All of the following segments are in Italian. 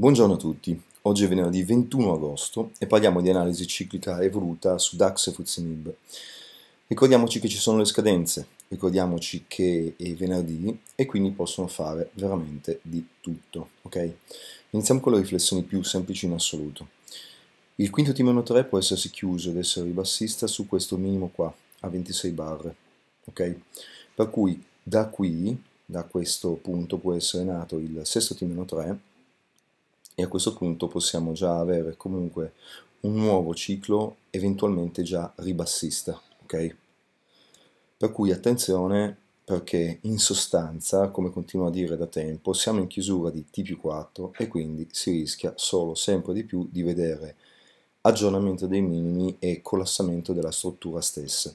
Buongiorno a tutti, oggi è venerdì 21 agosto e parliamo di analisi ciclica evoluta su DAX e FTSE Ricordiamoci che ci sono le scadenze, ricordiamoci che è venerdì e quindi possono fare veramente di tutto, ok? Iniziamo con le riflessioni più semplici in assoluto. Il quinto T-3 può essersi chiuso ed essere ribassista su questo minimo qua, a 26 barre, ok? Per cui da qui, da questo punto, può essere nato il sesto T-3 e a questo punto possiamo già avere comunque un nuovo ciclo eventualmente già ribassista, ok? Per cui attenzione perché in sostanza, come continuo a dire da tempo, siamo in chiusura di T più 4 e quindi si rischia solo sempre di più di vedere aggiornamento dei minimi e collassamento della struttura stessa.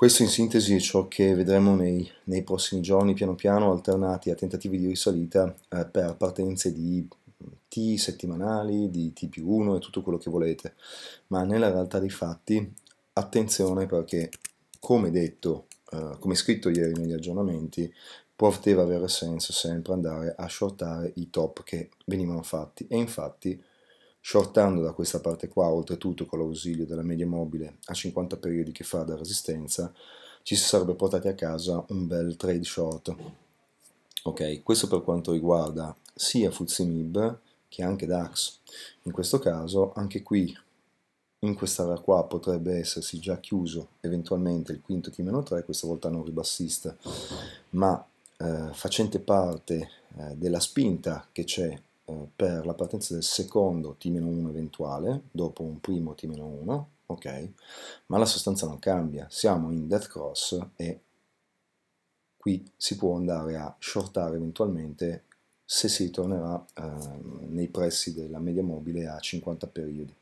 Questo in sintesi è ciò che vedremo nei, nei, prossimi giorni piano piano alternati a tentativi di risalita eh, per partenze di mm, T settimanali, di T più 1 e tutto quello che volete, ma nella realtà dei fatti attenzione perché come detto, eh, come scritto ieri negli aggiornamenti, poteva avere senso sempre andare a shortare i top che venivano fatti e infatti shortando da questa parte qua, oltretutto con l'ausilio della media mobile a 50 periodi che fa da resistenza, ci si sarebbe portati a casa un bel trade short. Ok, questo per quanto riguarda sia Fuzimib che anche DAX. In questo caso, anche qui, in quest'area qua potrebbe essersi già chiuso eventualmente il quinto T-3, questa volta non ribassista, ma eh, facente parte eh, della spinta che c'è eh, per la partenza del secondo T-1 eventuale, dopo un primo T-1, ok? Ma la sostanza non cambia, siamo in death cross e qui si può andare a shortare eventualmente se si ritornerà eh, nei pressi della media mobile a 50 periodi.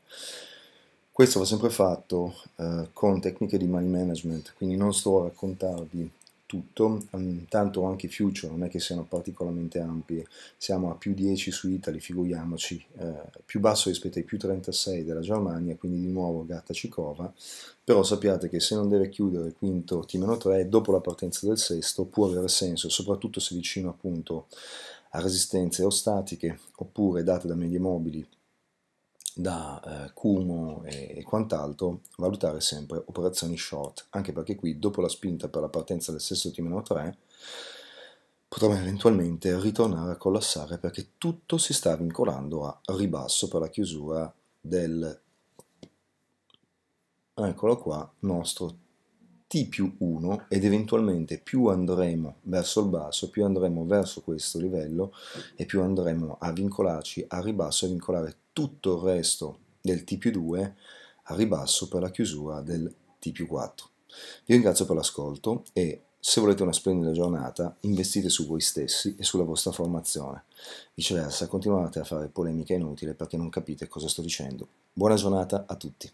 Questo va sempre fatto eh, con tecniche di money management, quindi non sto a raccontarvi tutto, mm, tanto anche i future non è che siano particolarmente ampi, siamo a più 10 su Italy, figuriamoci, eh, più basso rispetto ai più 36 della Germania, quindi di nuovo gatta cicova, però sappiate che se non deve chiudere il quinto T-3 dopo la partenza del sesto può avere senso, soprattutto se vicino appunto a resistenze ostatiche oppure date da medie mobili da eh, Kumo e, e quant'altro, valutare sempre operazioni short, anche perché qui dopo la spinta per la partenza del sesto T-3 potrà eventualmente ritornare a collassare perché tutto si sta vincolando a ribasso per la chiusura del, eccolo qua, nostro t più 1 ed eventualmente più andremo verso il basso, più andremo verso questo livello e più andremo a vincolarci a ribasso e vincolare tutto il resto del t più 2 a ribasso per la chiusura del t più 4. Vi ringrazio per l'ascolto e se volete una splendida giornata investite su voi stessi e sulla vostra formazione. Viceversa continuate a fare polemica inutile perché non capite cosa sto dicendo. Buona giornata a tutti.